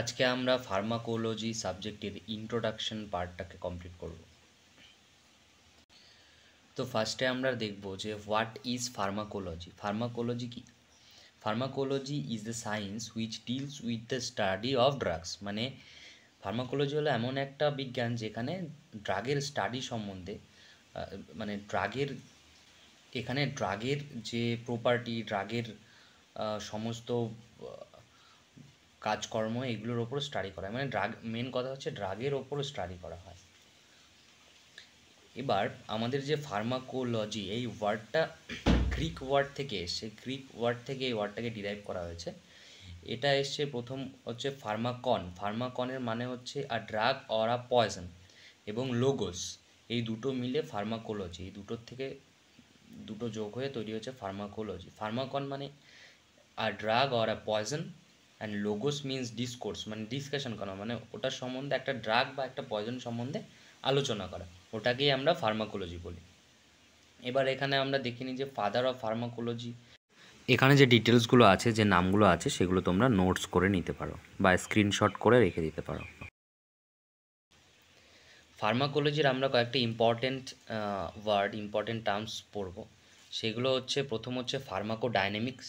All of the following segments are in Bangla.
আজকে আমরা ফার্মাকোলজি সাবজেক্টের ইন্ট্রোডাকশন পার্টটাকে কমপ্লিট করব তো ফার্স্টে আমরা দেখব যে হোয়াট ইজ ফার্মাকোলজি ফার্মাকোলজি কি pharmacology is the science which deals with the study of drugs মানে ফার্মাকোলজি হলো এমন একটা বিজ্ঞান যেখানে ড্রাগের স্টাডি সম্বন্ধে মানে ড্রাগের এখানে ড্রাগের যে প্রপার্টি ড্রাগের সমস্ত কাজকর্ম এগুলোর ওপর স্টাডি করা হয় মানে ড্রাগ মেন কথা হচ্ছে ড্রাগের ওপর স্টাডি করা হয় এবার আমাদের যে ফার্মাকোলজি এই ওয়ার্ডটা গ্রিক ওয়ার্ড থেকে এসছে গ্রিক ওয়ার্ড থেকে এই ওয়ার্ডটাকে ডিরাইভ করা হয়েছে এটা এসছে প্রথম হচ্ছে ফার্মাকন ফার্মাকনের মানে হচ্ছে a drug or a poison এবং লোগোস এই দুটো মিলে ফার্মাকোলজি এই দুটোর থেকে দুটো যোগ হয়ে তৈরি হচ্ছে ফার্মাকোলজি ফার্মাকন মানে a drug or a poison and logos means discourse মানে ডিসকাশন করা মানে ওটার সম্বন্ধে একটা ড্রাগ বা একটা পয়জন সম্বন্ধে আলোচনা করা ওটাকেই আমরা ফার্মাকোলজি বলি এবার এখানে আমরা দেখে নিই যে ফাদার অফ ফার্মাকোলজি এখানে যে ডিটেলসগুলো আছে যে নামগুলো আছে সেগুলো তোমরা নোটস করে নিতে পারো বা স্ক্রিনশট করে রেখে দিতে পারো ফার্মাকোলজির আমরা কয়েকটি ইম্পর্টেন্ট ওয়ার্ড ইম্পর্টেন্ট টার্মস পড়ব সেগুলো হচ্ছে প্রথম হচ্ছে pharmacodynamics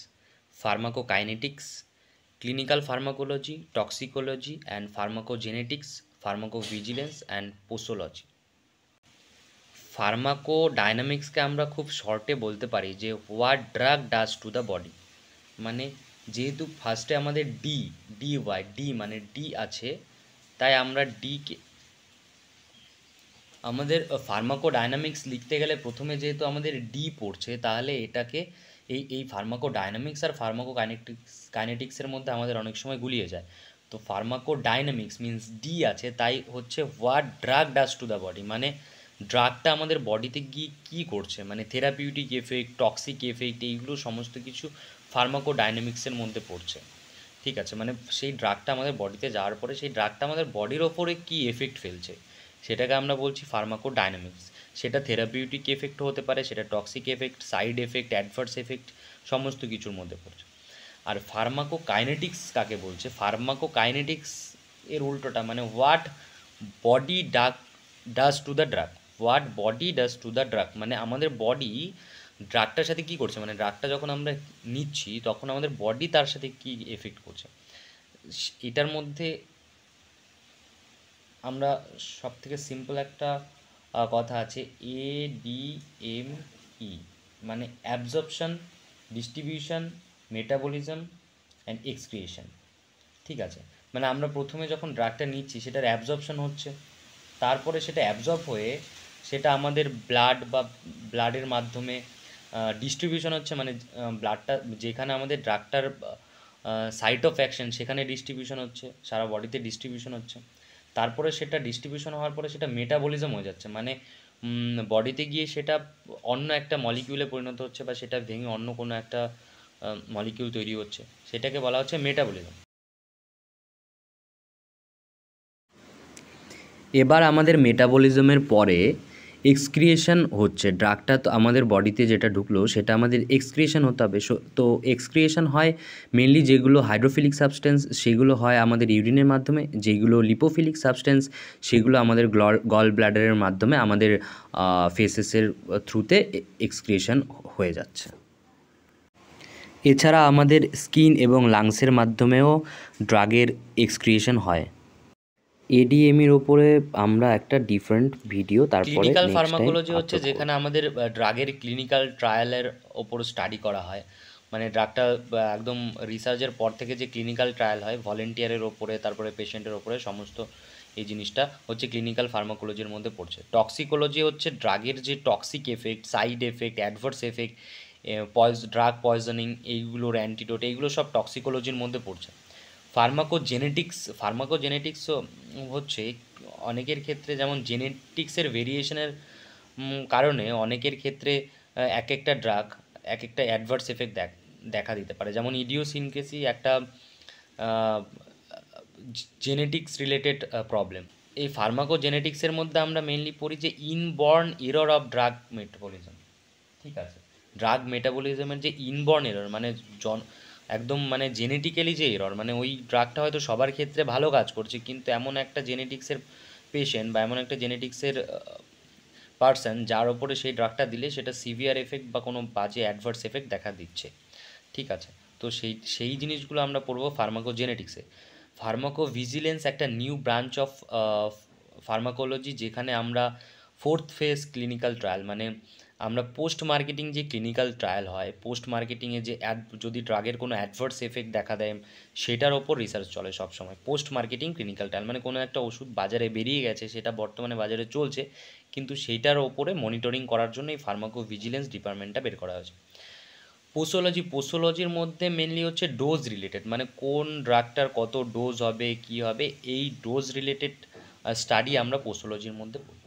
pharmacokinetics clinical pharmacology toxicology and pharmacogenetics pharmacovigilance and posology ফার্মাকো ডায়নামিক্সকে আমরা খুব শর্টে বলতে পারি যে what drug does to the body মানে যেহেতু ফার্স্টে আমাদের ডি ডি ওয়াই ডি মানে ডি আছে তাই আমরা ডিকে আমাদের ফার্মাকো ডায়নামিক্স লিখতে গেলে প্রথমে যেহেতু আমাদের ডি পড়ছে তাহলে এটাকে এই এই ফার্মাকো ডায়নামিক্স আর ফার্মাকো কাইনেটিক্স কাইনেটিক্সের মধ্যে আমাদের অনেক সময় গুলিয়ে যায় তো ফার্মাকো ডায়নামিক্স মিন্স ডি আছে তাই হচ্ছে what drug does to the body মানে ড্রাগটা আমাদের বডিতে গিয়ে কী করছে মানে থেরাপিউটিক এফেক্ট টক্সিক এফেক্ট এইগুলো সমস্ত কিছু ফার্মাকো ডায়নামিক্সের মধ্যে পড়ছে ঠিক আছে মানে সেই ড্রাগটা আমাদের বডিতে যাওয়ার পরে সেই ড্রাগটা আমাদের বডির ওপরে কী এফেক্ট ফেলছে সেটাকে আমরা বলছি ফার্মাকো ডায়নামিক্স সেটা থেরাপিউটিক এফেক্ট হতে পারে সেটা toxic effect side effect adverse effect সমস্ত কিছুর মধ্যে পড়ছে আর ফার্মাকো কাইনেটিক্স কাকে বলছে ফার্মাকো কাইনেটিক্স এর উল্টোটা মানে what body duck does to the drug what body does to the drug মানে আমাদের বডি ড্রাগটার সাথে কি করছে মানে ড্রাগটা যখন আমরা নিচ্ছি তখন আমাদের বডি তার সাথে কি এফেক্ট করছে এটার মধ্যে আমরা সবথেকে সিম্পল একটা কথা আছে এ ডি এম ই মানে absorption distribution metabolism and excretion ঠিক আছে মানে আমরা প্রথমে যখন ড্রাগটা নিচ্ছি সেটার অ্যাবজর্পশন হচ্ছে তারপরে সেটা অ্যাবজর্ব হয়ে সেটা আমাদের ব্লাড বা ব্লাডের মাধ্যমে ডিস্ট্রিবিউশন হচ্ছে মানে ব্লাডটা যেখানে আমাদের ড্রাগটার সাইট অফ অ্যাকশন সেখানে ডিস্ট্রিবিউশন হচ্ছে সারা বডিতে ডিস্ট্রিবিউশন হচ্ছে তারপরে সেটা ডিস্ট্রিবিউশন হওয়ার পরে সেটা মেটাবলিজম হয়ে যাচ্ছে মানে বডিতে গিয়ে সেটা অন্য একটা মলিকিউলে পরিণত হচ্ছে বা সেটা ভেঙে অন্য কোনো একটা মলিকিউল তৈরি হচ্ছে সেটাকে বলা হচ্ছে মেটাবলিজম এবার আমাদের মেটাবলিজমের পরে এক্সক্রিয়েশন হচ্ছে ড্রাগটা তো আমাদের বডিতে যেটা ঢুকলো সেটা আমাদের এক্সক্রিয়েশন হতে হবে তো এক্সক্রিয়েশন হয় মেনলি যেগুলো হাইড্রোফিলিক সাবস্টেন্স সেগুলো হয় আমাদের ইউরিনের মাধ্যমে যেগুলো লিপোফিলিক সাবস্টেন্স সেগুলো আমাদের গল ব্লাডারের মাধ্যমে আমাদের ফেসেসের থ্রুতে এক্সক্রিয়েশন হয়ে যাচ্ছে এছাড়া আমাদের স্কিন এবং লাংসের মাধ্যমেও ড্রাগের এক্সক্রিয়েশন হয় এর ওপরে আমরা একটা ডিফারেন্ট ভিডিও তারপরে ক্লিনিক্যাল ফার্মাকোলজি হচ্ছে যেখানে আমাদের ড্রাগের ক্লিনিক্যাল ট্রায়ালের ওপর স্টাডি করা হয় মানে ড্রাগটা একদম রিসার্চের পর থেকে যে ক্লিনিক্যাল ট্রায়াল হয় ভলেন্টিয়ারের ওপরে তারপরে পেশেন্টের ওপরে সমস্ত এই জিনিসটা হচ্ছে ক্লিনিক্যাল ফার্মাকোলজির মধ্যে পড়ছে টক্সিকোলজি হচ্ছে ড্রাগের যে toxic effect side effect adverse effect পয়জ ড্রাগ পয়জনিং এইগুলোর অ্যান্টিডোট এইগুলো সব টক্সিকোলজির মধ্যে পড়ছে ফার্মাকোজেনেটিক্স ফার্মাকোজেনেটিক্সও হচ্ছে অনেকের ক্ষেত্রে যেমন জেনেটিক্সের ভেরিয়েশনের কারণে অনেকের ক্ষেত্রে এক একটা ড্রাগ এক একটা অ্যাডভার্স এফেক্ট দেখা দিতে পারে যেমন ইডিওসিনকেসি একটা জেনেটিক্স রিলেটেড প্রবলেম এই ফার্মাকোজেনেটিক্সের মধ্যে আমরা মেনলি পড়ি যে inborn error of drug metabolism ঠিক আছে ড্রাগ মেটাবলিজমের যে ইনবর্ন এরর মানে জন একদম মানে জেনেটিক্যালি যে এরর মানে ওই ড্রাগটা হয়তো সবার ক্ষেত্রে ভালো কাজ করছে কিন্তু এমন একটা জেনেটিক্সের পেশেন্ট বা এমন একটা জেনেটিক্সের পার্সন যার ওপরে সেই ড্রাগটা দিলে সেটা সিভিয়ার এফেক্ট বা কোনো বাজে অ্যাডভার্স এফেক্ট দেখা দিচ্ছে ঠিক আছে তো সেই সেই জিনিসগুলো আমরা পড়বো ফার্মাকো জেনেটিক্সে ফার্মাকো ভিজিলেন্স একটা নিউ ব্রাঞ্চ অফ ফার্মাকোলজি যেখানে আমরা ফোর্থ ফেজ ক্লিনিক্যাল ট্রায়াল মানে আমরা পোস্ট মার্কেটিং যে ক্লিনিক্যাল ট্রায়াল হয় পোস্ট মার্কেটিংয়ে যে অ্যাড যদি ড্রাগের কোনো অ্যাডভার্স এফেক্ট দেখা দেয় সেটার ওপর রিসার্চ চলে সবসময় পোস্ট মার্কেটিং ক্লিনিক্যাল ট্রায়াল মানে কোনো একটা ওষুধ বাজারে বেরিয়ে গেছে সেটা বর্তমানে বাজারে চলছে কিন্তু সেটার ওপরে মনিটরিং করার জন্য এই ফার্মাকো ভিজিলেন্স ডিপার্টমেন্টটা বের করা হয়েছে পোসোলজি পোসোলজির মধ্যে মেনলি হচ্ছে ডোজ রিলেটেড মানে কোন ড্রাগটার কত ডোজ হবে কি হবে এই ডোজ রিলেটেড স্টাডি আমরা পোসোলজির মধ্যে পড়ি